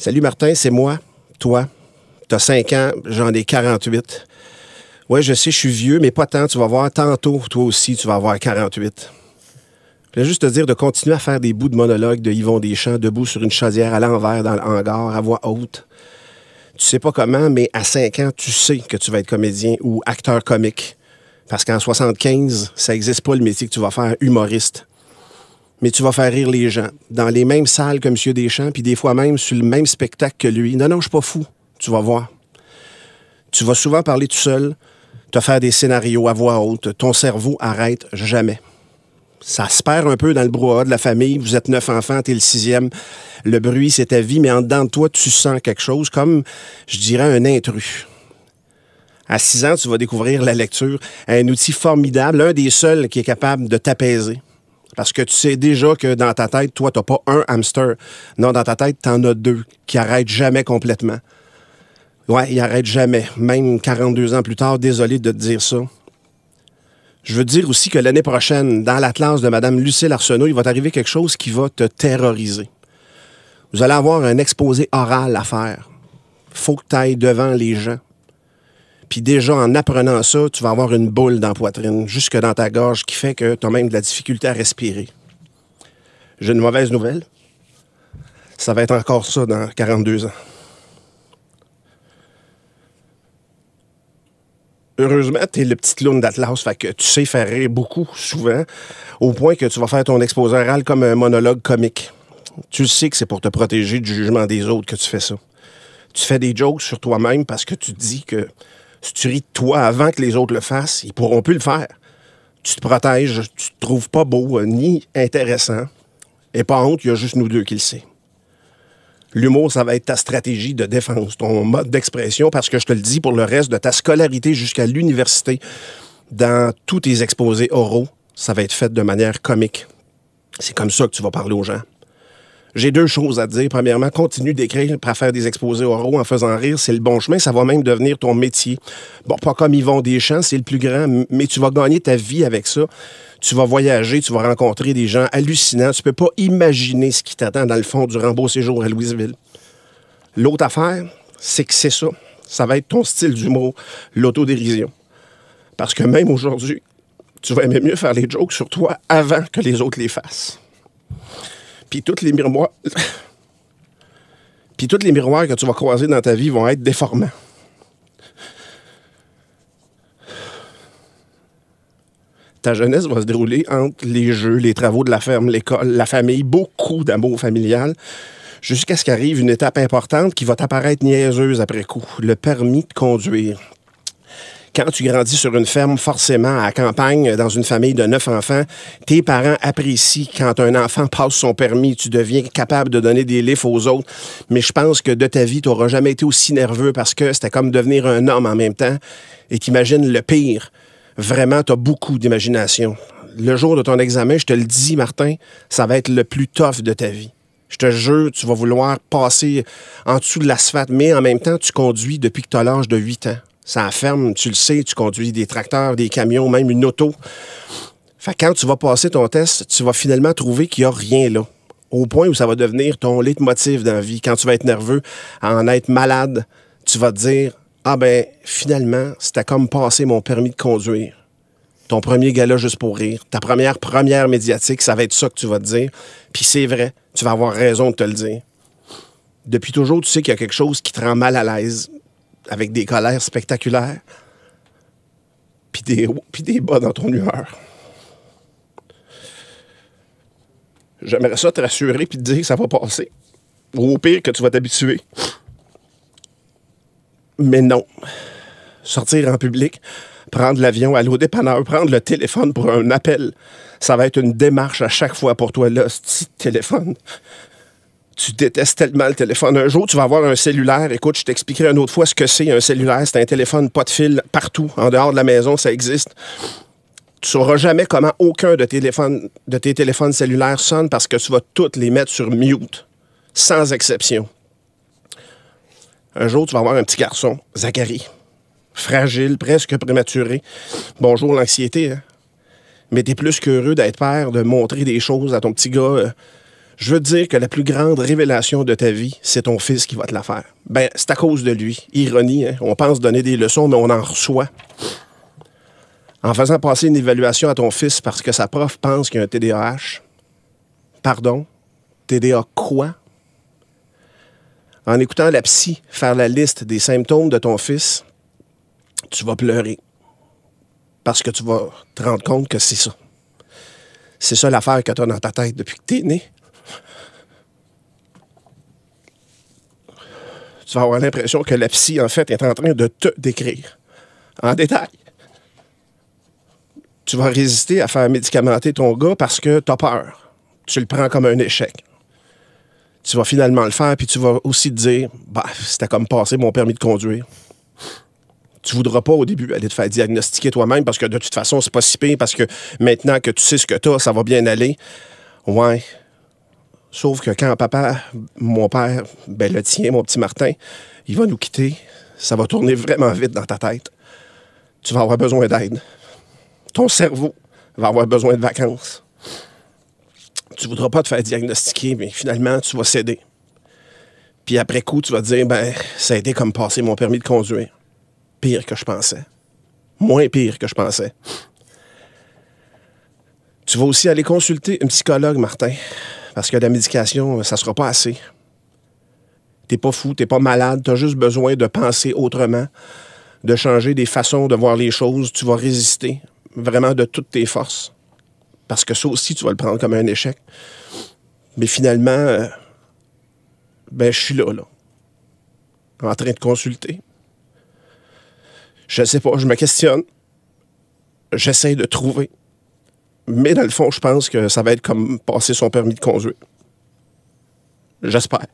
Salut Martin, c'est moi, toi. T'as 5 ans, j'en ai 48. Ouais, je sais, je suis vieux, mais pas tant. Tu vas voir tantôt, toi aussi, tu vas avoir 48. Je voulais juste te dire de continuer à faire des bouts de monologue de Yvon Deschamps debout sur une chaudière à l'envers dans le hangar à voix haute. Tu sais pas comment, mais à 5 ans, tu sais que tu vas être comédien ou acteur comique. Parce qu'en 75, ça n'existe pas le métier que tu vas faire humoriste mais tu vas faire rire les gens. Dans les mêmes salles que M. Deschamps, puis des fois même sur le même spectacle que lui. Non, non, je suis pas fou. Tu vas voir. Tu vas souvent parler tout seul, te faire des scénarios à voix haute. Ton cerveau arrête jamais. Ça se perd un peu dans le brouhaha de la famille. Vous êtes neuf enfants, es le sixième. Le bruit, c'est ta vie, mais en dedans de toi, tu sens quelque chose comme, je dirais, un intrus. À six ans, tu vas découvrir la lecture, un outil formidable, un des seuls qui est capable de t'apaiser parce que tu sais déjà que dans ta tête, toi, n'as pas un hamster. Non, dans ta tête, en as deux qui arrêtent jamais complètement. Ouais, ils arrêtent jamais. Même 42 ans plus tard, désolé de te dire ça. Je veux dire aussi que l'année prochaine, dans l'Atlas de Mme Lucille Arsenault, il va t'arriver quelque chose qui va te terroriser. Vous allez avoir un exposé oral à faire. Faut que tu ailles devant les gens. Puis déjà, en apprenant ça, tu vas avoir une boule dans la poitrine, jusque dans ta gorge, qui fait que tu as même de la difficulté à respirer. J'ai une mauvaise nouvelle. Ça va être encore ça dans 42 ans. Heureusement, tu es le petit lune d'Atlas, fait que tu sais faire rire beaucoup, souvent, au point que tu vas faire ton exposé oral comme un monologue comique. Tu sais que c'est pour te protéger du jugement des autres que tu fais ça. Tu fais des jokes sur toi-même parce que tu dis que si tu ris de toi avant que les autres le fassent, ils pourront plus le faire. Tu te protèges, tu te trouves pas beau euh, ni intéressant. Et pas honte, il y a juste nous deux qui le sait. L'humour, ça va être ta stratégie de défense, ton mode d'expression, parce que je te le dis pour le reste de ta scolarité jusqu'à l'université, dans tous tes exposés oraux, ça va être fait de manière comique. C'est comme ça que tu vas parler aux gens. J'ai deux choses à te dire. Premièrement, continue d'écrire préfère faire des exposés oraux en faisant rire. C'est le bon chemin. Ça va même devenir ton métier. Bon, pas comme des Deschamps, c'est le plus grand, mais tu vas gagner ta vie avec ça. Tu vas voyager, tu vas rencontrer des gens hallucinants. Tu peux pas imaginer ce qui t'attend dans le fond durant beau séjour à Louisville. L'autre affaire, c'est que c'est ça. Ça va être ton style d'humour, l'autodérision. Parce que même aujourd'hui, tu vas aimer mieux faire les jokes sur toi avant que les autres les fassent. Puis tous les miroirs. Puis les miroirs que tu vas croiser dans ta vie vont être déformants. Ta jeunesse va se dérouler entre les jeux, les travaux de la ferme, l'école, la famille, beaucoup d'amour familial, jusqu'à ce qu'arrive une étape importante qui va t'apparaître niaiseuse après coup, le permis de conduire quand tu grandis sur une ferme, forcément, à la campagne, dans une famille de neuf enfants, tes parents apprécient quand un enfant passe son permis, tu deviens capable de donner des livres aux autres. Mais je pense que de ta vie, tu n'auras jamais été aussi nerveux parce que c'était comme devenir un homme en même temps. Et t'imagines le pire. Vraiment, tu as beaucoup d'imagination. Le jour de ton examen, je te le dis, Martin, ça va être le plus tough de ta vie. Je te jure, tu vas vouloir passer en dessous de l'asphalte, mais en même temps, tu conduis depuis que tu as l'âge de 8 ans ça enferme, tu le sais, tu conduis des tracteurs, des camions, même une auto. Fait quand tu vas passer ton test, tu vas finalement trouver qu'il n'y a rien là. Au point où ça va devenir ton leitmotiv dans la vie. Quand tu vas être nerveux, en être malade, tu vas te dire Ah ben, finalement, c'était comme passer mon permis de conduire. Ton premier gala juste pour rire, ta première première médiatique, ça va être ça que tu vas te dire. Puis c'est vrai, tu vas avoir raison de te le dire. Depuis toujours, tu sais qu'il y a quelque chose qui te rend mal à l'aise avec des colères spectaculaires, puis des hauts, puis des bas dans ton humeur. J'aimerais ça te rassurer puis te dire que ça va passer. Ou au pire, que tu vas t'habituer. Mais non. Sortir en public, prendre l'avion, aller au dépanneur, prendre le téléphone pour un appel, ça va être une démarche à chaque fois pour toi, là, ce petit téléphone tu détestes tellement le téléphone. Un jour, tu vas avoir un cellulaire. Écoute, je t'expliquerai une autre fois ce que c'est un cellulaire. C'est un téléphone pas de fil partout, en dehors de la maison, ça existe. Tu sauras jamais comment aucun de tes, téléphones, de tes téléphones cellulaires sonne parce que tu vas toutes les mettre sur mute, sans exception. Un jour, tu vas avoir un petit garçon, Zachary, fragile, presque prématuré. Bonjour l'anxiété, mais hein. mais t'es plus qu'heureux d'être père, de montrer des choses à ton petit gars. Euh, je veux dire que la plus grande révélation de ta vie, c'est ton fils qui va te la faire. Ben, c'est à cause de lui. Ironie, hein? on pense donner des leçons, mais on en reçoit. En faisant passer une évaluation à ton fils parce que sa prof pense qu'il a un TDAH. Pardon? TDA quoi? En écoutant la psy faire la liste des symptômes de ton fils, tu vas pleurer. Parce que tu vas te rendre compte que c'est ça. C'est ça l'affaire que tu as dans ta tête depuis que tu es né tu vas avoir l'impression que la psy, en fait, est en train de te décrire en détail. Tu vas résister à faire médicamenter ton gars parce que tu as peur. Tu le prends comme un échec. Tu vas finalement le faire, puis tu vas aussi te dire Bah, c'était comme passer mon permis de conduire. Tu voudras pas au début aller te faire diagnostiquer toi-même parce que de toute façon, c'est pas si pire parce que maintenant que tu sais ce que tu ça va bien aller. Ouais, Sauf que quand papa, mon père, ben le tien, mon petit Martin, il va nous quitter, ça va tourner vraiment vite dans ta tête. Tu vas avoir besoin d'aide. Ton cerveau va avoir besoin de vacances. Tu ne voudras pas te faire diagnostiquer, mais finalement, tu vas céder. Puis après coup, tu vas te dire, ben, ça a été comme passer mon permis de conduire. Pire que je pensais. Moins pire que je pensais. Tu vas aussi aller consulter un psychologue, Martin. Parce que la médication, euh, ça ne sera pas assez. T'es pas fou, t'es pas malade, tu as juste besoin de penser autrement, de changer des façons de voir les choses. Tu vas résister vraiment de toutes tes forces. Parce que ça aussi, tu vas le prendre comme un échec. Mais finalement, euh, ben, je suis là, là, en train de consulter. Je sais pas, je me questionne. J'essaie de trouver mais dans le fond, je pense que ça va être comme passer son permis de conduire. J'espère.